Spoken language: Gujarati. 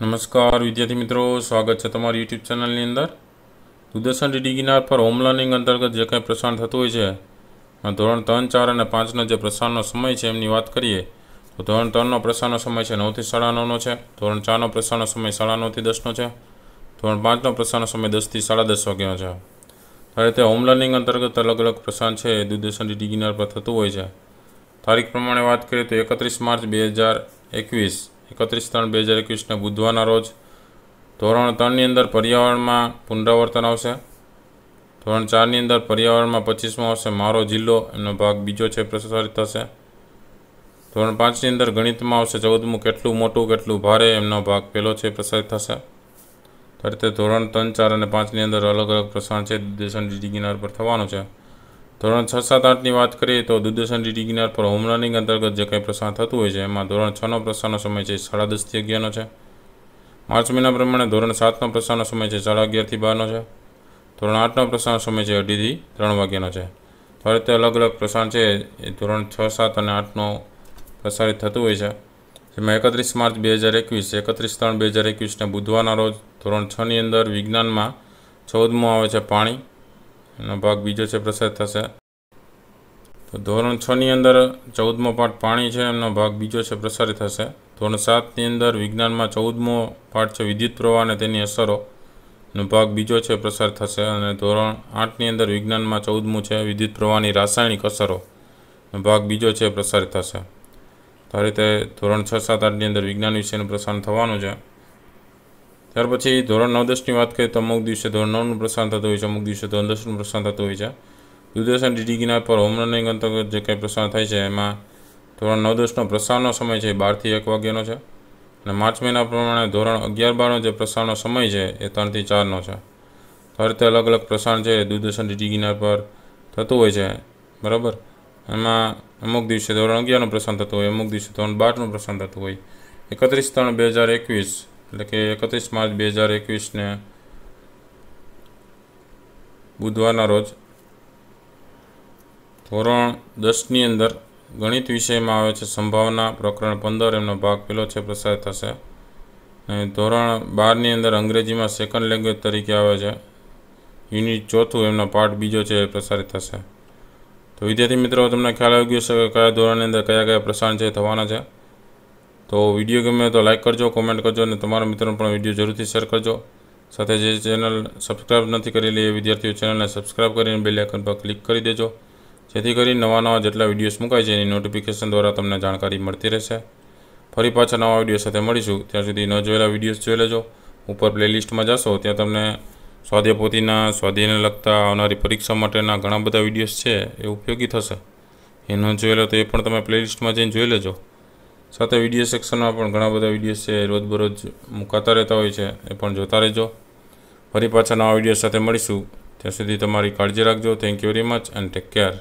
નમસ્કાર વિદ્યાર્થી મિત્રો સ્વાગત છે તમારી યુટ્યુબ ચેનલની અંદર દૂરદર્શન ડીડી પર હોમ લર્નિંગ અંતર્ગત જે કંઈ પ્રસારણ થતું હોય છે ધોરણ ત્રણ ચાર અને પાંચનો જે પ્રસારણનો સમય છે એમની વાત કરીએ તો ધોરણ ત્રણનો પ્રસારનો સમય છે નવથી સાડા નવનો છે ધોરણ ચારનો પ્રસારનો સમય સાડા નવથી દસનો છે ધોરણ પાંચનો પ્રસારણનો સમય દસથી સાડા દસ વાગ્યાનો છે આ તે હોમ લર્નિંગ અંતર્ગત અલગ અલગ પ્રસારણ છે એ દૂરદર્શન ડીડી પર થતું હોય છે તારીખ પ્રમાણે વાત કરીએ તો એકત્રીસ માર્ચ બે હજાર એકવીસ એકત્રીસ ત્રણ બે હજાર એકવીસને બુધવારના રોજ ધોરણ ત્રણની અંદર પર્યાવરણમાં પુનરાવર્તન આવશે ધોરણ ચારની અંદર પર્યાવરણમાં પચીસમાં આવશે મારો જિલ્લો એનો ભાગ બીજો છે પ્રસારિત થશે ધોરણ પાંચની અંદર ગણિતમાં આવશે ચૌદમું કેટલું મોટું કેટલું ભારે એમનો ભાગ પહેલો છે પ્રસારિત થશે તો રીતે ધોરણ ત્રણ ચાર અને પાંચની અંદર અલગ અલગ પ્રસારણ છે દેશન ડિગ્રી પર થવાનું છે ધોરણ છ સાત આઠની વાત કરીએ તો દૂરદર્શન ડીડી ગિનાર પર હોમ લર્નિંગ અંતર્ગત જે કંઈ પ્રસારણ થતું હોય છે એમાં ધોરણ છનો પ્રસારનો સમય છે સાડા દસથી અગિયારનો છે માર્ચ મહિના પ્રમાણે ધોરણ સાતનો પ્રસારનો સમય છે સાડા અગિયારથી બારનો છે ધોરણ આઠનો પ્રસારણ સમય છે અઢીથી ત્રણ વાગ્યાનો છે તો રીતે અલગ અલગ પ્રસારણ છે એ ધોરણ છ સાત અને આઠનો પ્રસારિત થતું હોય છે જેમાં એકત્રીસ માર્ચ બે હજાર એકવીસ એકત્રીસ ત્રણ બે હજાર એકવીસને બુધવારના રોજ ધોરણ છની અંદર વિજ્ઞાનમાં ચૌદમો આવે છે પાણી એનો ભાગ બીજો છે પ્રસારિત થશે તો ધોરણ છની અંદર ચૌદમો પાઠ પાણી છે એમનો ભાગ બીજો છે પ્રસારિત થશે ધોરણ સાતની અંદર વિજ્ઞાનમાં ચૌદમો પાઠ છે વિદ્યુત પ્રવાહ અને તેની અસરો નો ભાગ બીજો છે પ્રસાર થશે અને ધોરણ આઠની અંદર વિજ્ઞાનમાં ચૌદમું છે વિદ્યુત પ્રવાહની રાસાયણિક અસરો નો ભાગ બીજો છે પ્રસારિત થશે તો આ રીતે ધોરણ છ સાત આઠની અંદર વિજ્ઞાન વિષયનું પ્રસારણ થવાનું છે ત્યાર પછી ધોરણ નવ દસની વાત કરીએ તો અમુક દિવસે ધોરણ નવનું પ્રસ્થાન થતું હોય છે અમુક દિવસે ધોરણ દસનું પ્રસ્થાન થતું હોય છે દૂરદર્શન ડીડીગીના પર હોમ રનિંગ અંતર્ગત જે કંઈ પ્રસારણ થાય છે એમાં ધોરણ નવ દસનો પ્રસારનો સમય છે એ બારથી એક વાગ્યાનો છે અને માર્ચ મહિના પ્રમાણે ધોરણ અગિયાર બારનો જે પ્રસારનો સમય છે એ ત્રણથી ચારનો છે તો આ રીતે અલગ અલગ પ્રસારણ છે દૂરદર્શન ડીડીગીના પર થતું હોય છે બરાબર એમાં અમુક દિવસે ધોરણ અગિયારનું પ્રસારણ થતું હોય અમુક દિવસે ધોરણ બારનું પ્રસારણ થતું હોય એકત્રીસ ત્રણ બે હજાર એકવીસ એટલે કે એકત્રીસ માર્ચ બે હજાર એકવીસને બુધવારના રોજ ધોરણ દસની અંદર ગણિત વિષયમાં આવે છે સંભાવના પ્રકરણ પંદર એમનો ભાગ પેલો છે પ્રસાર થશે અને ધોરણ બારની અંદર અંગ્રેજીમાં સેકન્ડ લેંગ્વેજ તરીકે આવે છે યુનિટ ચોથું એમનો પાર્ટ બીજો છે એ પ્રસારિત થશે તો વિદ્યાર્થી મિત્રો તમને ખ્યાલ આવી ગયો છે કે કયા ધોરણની અંદર કયા કયા પ્રસારણ છે થવાના છે તો વિડીયો ગમે તો લાઇક કરજો કોમેન્ટ કરજો અને તમારા મિત્રોને પણ વિડીયો જરૂરથી શેર કરજો સાથે જે ચેનલ સબસ્ક્રાઇબ નથી કરેલી એ વિદ્યાર્થીઓ ચેનલને સબસ્ક્રાઇબ કરીને બેલ આઇકન પર ક્લિક કરી દેજો જેથી કરી નવા નવા જેટલા વિડીયોઝ મુકાય છે એની નોટિફિકેશન દ્વારા તમને જાણકારી મળતી રહેશે ફરી પાછા નવા વિડીયો સાથે મળીશું ત્યાં સુધી ન જોયેલા વિડીયોઝ જોઈ લેજો ઉપર પ્લેલિસ્ટમાં જશો ત્યાં તમને સ્વાધ્યાય પોતીના સ્વાધ્યાયને લગતા આવનારી પરીક્ષા માટેના ઘણા બધા વિડીયોઝ છે એ ઉપયોગી થશે એ ન જોયેલો તો એ પણ તમે પ્લેલિસ્ટમાં જઈને જોઈ લેજો સાથે વિડીયો સેક્શનમાં પણ ઘણા બધા વિડીયો છે રોજબરોજ મુકાતા રહેતા હોય છે એ પણ જોતા રહેજો ફરી પાછા નવા વિડીયો સાથે મળીશું ત્યાં સુધી તમારી કાળજી રાખજો thank you very much and take care